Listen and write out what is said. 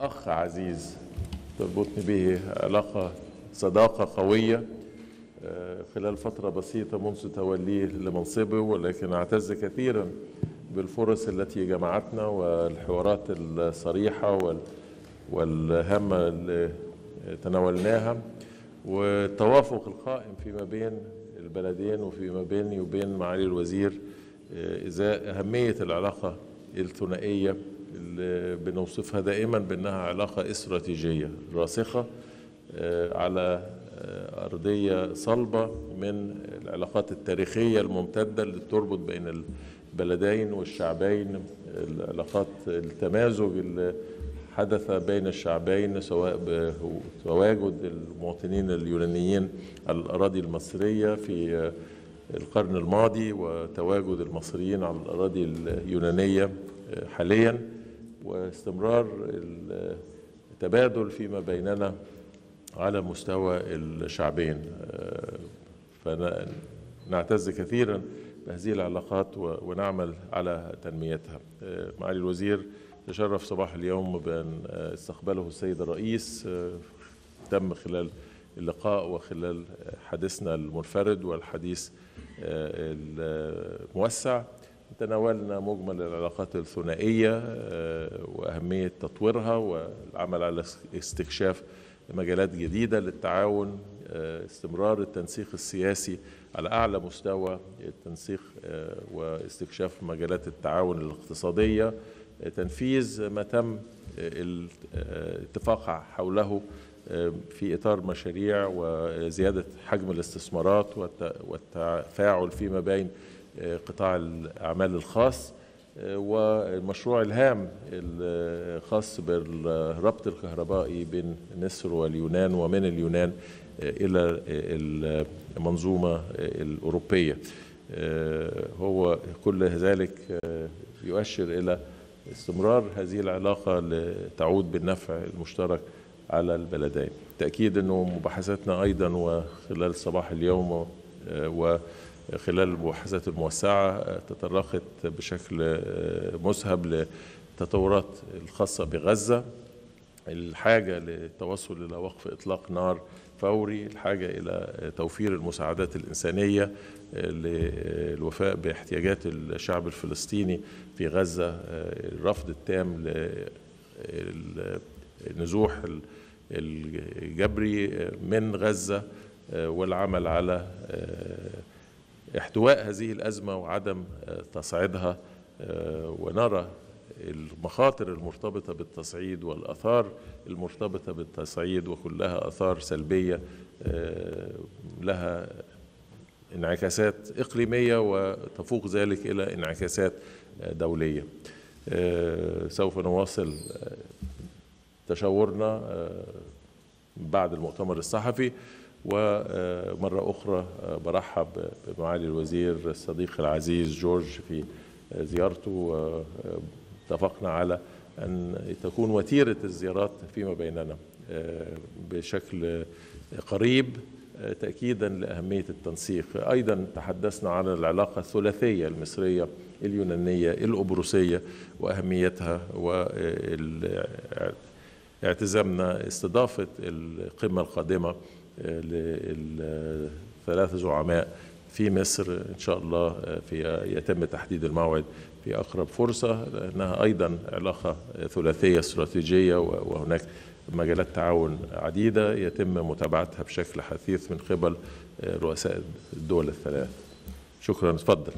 أخ عزيز تربطني به علاقة صداقة قوية آه، خلال فترة بسيطة منذ توليه لمنصبه ولكن أعتز كثيرا بالفرص التي جمعتنا والحوارات الصريحة والهامة اللي تناولناها والتوافق القائم فيما بين البلدين وفيما بيني وبين معالي الوزير آه، إزاء أهمية العلاقة الثنائية اللي بنوصفها دائما بأنها علاقة استراتيجية راسخة آه، على آه، أرضية صلبة من العلاقات التاريخية الممتدة اللي تربط بين البلدين والشعبين العلاقات التمازج اللي حدث بين الشعبين سواء بتواجد المواطنين اليونانيين على الأراضي المصرية في آه، القرن الماضي وتواجد المصريين على الأراضي اليونانية حالياً واستمرار التبادل فيما بيننا على مستوى الشعبين آه، فنعتز كثيرا بهذه العلاقات ونعمل على تنميتها آه، معالي الوزير تشرف صباح اليوم بأن آه، استقبله السيد الرئيس تم خلال اللقاء وخلال حديثنا المنفرد والحديث الموسع تناولنا مجمل العلاقات الثنائية آه، وأهمية تطويرها والعمل على استكشاف مجالات جديدة للتعاون آه، استمرار التنسيق السياسي على أعلى مستوى التنسيق آه، واستكشاف مجالات التعاون الاقتصادية تنفيذ ما تم الاتفاق حوله في اطار مشاريع وزياده حجم الاستثمارات والتفاعل فيما بين آه، قطاع الاعمال الخاص آه، والمشروع الهام الخاص بالربط الكهربائي بين مصر واليونان ومن اليونان آه، الى المنظومه الاوروبيه هو كل ذلك يؤشر الى استمرار هذه العلاقه لتعود بالنفع المشترك على البلدين تأكيد أنه مباحثاتنا أيضا وخلال صباح اليوم آه، وخلال المباحثات الموسعة آه، تطرقت بشكل آه، مسهب للتطورات الخاصة بغزة الحاجة للتوصل إلى وقف إطلاق نار فوري الحاجة إلى توفير المساعدات الإنسانية للوفاء باحتياجات الشعب الفلسطيني في غزة الرفض التام النزوح الجبري من غزة آه، والعمل على آه، احتواء هذه الأزمة وعدم آه، تصعيدها ونرى المخاطر المرتبطة بالتصعيد والأثار المرتبطة بالتصعيد وكلها أثار سلبية لها انعكاسات إقليمية وتفوق ذلك إلى انعكاسات دولية سوف نواصل تشاورنا آه، بعد المؤتمر الصحفي ومرة أخرى آه، برحب بمعالي الوزير الصديق العزيز جورج في زيارته اتفقنا على أن تكون وتيرة الزيارات فيما بيننا آه، بشكل قريب تأكيدا لأهمية التنسيق أيضا تحدثنا عن العلاقة الثلاثية المصرية اليونانية الأبروسية وأهميتها وال اعتزمنا استضافة القمة القادمة آه، للثلاثة زعماء في مصر إن شاء الله آه، في يتم تحديد الموعد في أقرب فرصة لأنها أيضا علاقة ثلاثية استراتيجية وهناك مجالات تعاون عديدة يتم متابعتها بشكل حثيث من قبل آه، رؤساء الدول الثلاث شكرا اتفضل